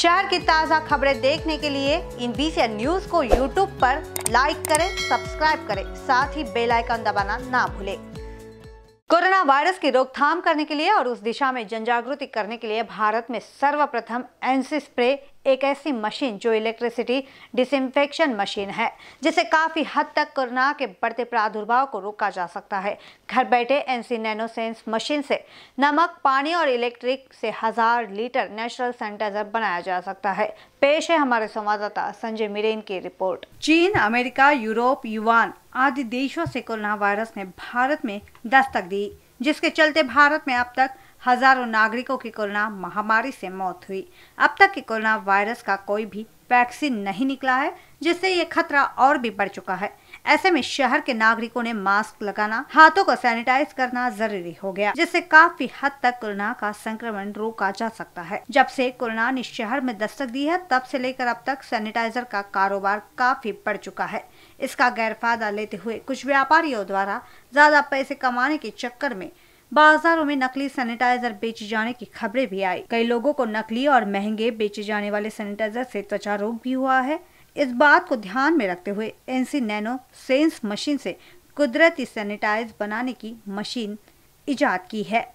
शहर की ताज़ा खबरें देखने के लिए इन बीसी न्यूज को यूट्यूब पर लाइक करें सब्सक्राइब करें साथ ही बेल आइकन दबाना ना भूलें कोरोना वायरस की रोकथाम करने के लिए और उस दिशा में जन जागृति करने के लिए भारत में सर्वप्रथम एनसी स्प्रे एक ऐसी मशीन जो इलेक्ट्रिसिटी डिसइंफेक्शन मशीन है जिसे काफ़ी हद तक कोरोना के बढ़ते प्रादुर्भाव को रोका जा सकता है घर बैठे एनसी नैनोसेंस मशीन से नमक पानी और इलेक्ट्रिक से हजार लीटर नेचुरल सैनिटाइजर बनाया जा सकता है पेश है हमारे संवाददाता संजय मिरेन की रिपोर्ट चीन अमेरिका यूरोप युवान आदि देशों से कोरोना वायरस ने भारत में दस्तक दी जिसके चलते भारत में अब तक हजारों नागरिकों की कोरोना महामारी से मौत हुई अब तक की कोरोना वायरस का कोई भी वैक्सीन नहीं निकला है जिससे ये खतरा और भी बढ़ चुका है ऐसे में शहर के नागरिकों ने मास्क लगाना हाथों को सैनिटाइज करना जरूरी हो गया जिससे काफी हद तक कोरोना का संक्रमण रोका जा सकता है जब से कोरोना ने शहर में दस्तक दी है तब से लेकर अब तक सैनिटाइजर का कारोबार काफी बढ़ चुका है इसका गैर फायदा लेते हुए कुछ व्यापारियों द्वारा ज्यादा पैसे कमाने के चक्कर में बाजारों में नकली सैनिटाइजर बेचे जाने की खबरें भी आई कई लोगों को नकली और महंगे बेचे जाने वाले सैनिटाइजर से त्वचा रोग भी हुआ है इस बात को ध्यान में रखते हुए एनसी नैनो सेंस मशीन से कुदरती सैनिटाइज बनाने की मशीन ईजाद की है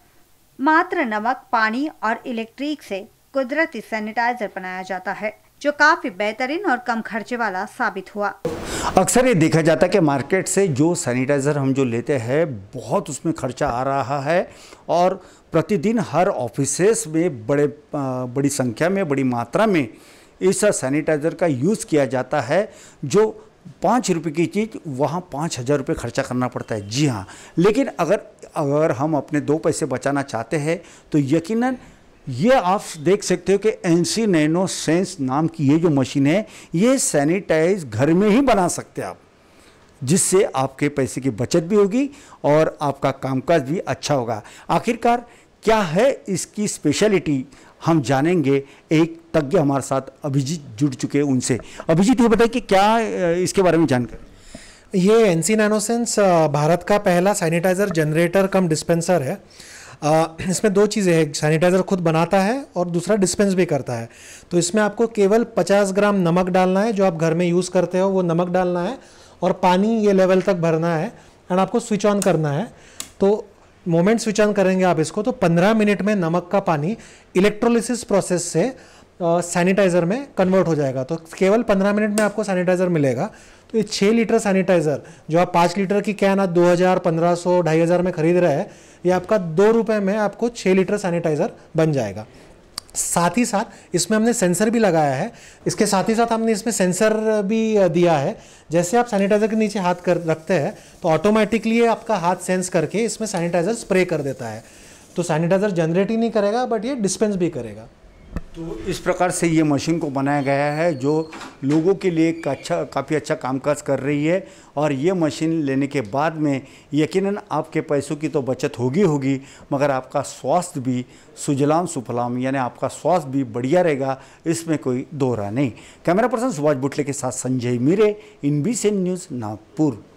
मात्र नमक पानी और इलेक्ट्रिक से कुदरती सैनिटाइजर बनाया जाता है जो काफ़ी बेहतरीन और कम खर्चे वाला साबित हुआ अक्सर ये देखा जाता है कि मार्केट से जो सैनिटाइज़र हम जो लेते हैं बहुत उसमें खर्चा आ रहा है और प्रतिदिन हर ऑफिसेस में बड़े बड़ी संख्या में बड़ी मात्रा में इस सैनिटाइज़र का यूज़ किया जाता है जो पाँच रुपये की चीज़ वहाँ पाँच हज़ार रुपये खर्चा करना पड़ता है जी हाँ लेकिन अगर अगर हम अपने दो पैसे बचाना चाहते हैं तो यकीनन ये आप देख सकते हो कि एनसी नैनो सेंस नाम की ये जो मशीन है ये सैनिटाइज घर में ही बना सकते हैं आप जिससे आपके पैसे की बचत भी होगी और आपका कामकाज भी अच्छा होगा आखिरकार क्या है इसकी स्पेशलिटी हम जानेंगे एक तज्ञ हमारे साथ अभिजीत जुड़ चुके हैं उनसे अभिजीत ये बताइए कि क्या इसके बारे में जानकारी ये एन सी नैनोसेंस भारत का पहला सैनिटाइज़र जनरेटर कम डिस्पेंसर है इसमें दो चीज़ें हैं सैनिटाइज़र खुद बनाता है और दूसरा डिस्पेंस भी करता है तो इसमें आपको केवल 50 ग्राम नमक डालना है जो आप घर में यूज़ करते हो वो नमक डालना है और पानी ये लेवल तक भरना है एंड आपको स्विच ऑन करना है तो मोमेंट स्विच ऑन करेंगे आप इसको तो 15 मिनट में नमक का पानी इलेक्ट्रोलिसिस प्रोसेस से सैनिटाइज़र में कन्वर्ट हो जाएगा तो केवल पंद्रह मिनट में आपको सैनिटाइज़र मिलेगा तो ये छः लीटर सैनिटाइज़र जो आप पाँच लीटर की कैन आप दो हज़ार पंद्रह सौ ढाई हज़ार में खरीद रहे हैं ये आपका दो रुपये में आपको छः लीटर सैनिटाइज़र बन जाएगा साथ ही साथ इसमें हमने सेंसर भी लगाया है इसके साथ ही साथ हमने इसमें सेंसर भी दिया है जैसे आप सैनिटाइज़र के नीचे हाथ कर रखते हैं तो ऑटोमेटिकली आपका हाथ सेंस करके इसमें सैनिटाइज़र स्प्रे कर देता है तो सैनिटाइज़र जनरेट ही नहीं करेगा बट ये डिस्पेंस भी करेगा तो इस प्रकार से ये मशीन को बनाया गया है जो लोगों के लिए अच्छा काफ़ी अच्छा कामकाज कर रही है और ये मशीन लेने के बाद में यकीनन आपके पैसों की तो बचत होगी होगी मगर आपका स्वास्थ्य भी सुजलाम सुफलाम यानी आपका स्वास्थ्य भी बढ़िया रहेगा इसमें कोई दोहरा नहीं कैमरा पर्सन सुभाष बुटले के साथ Sanjay Mire N B news Nagpur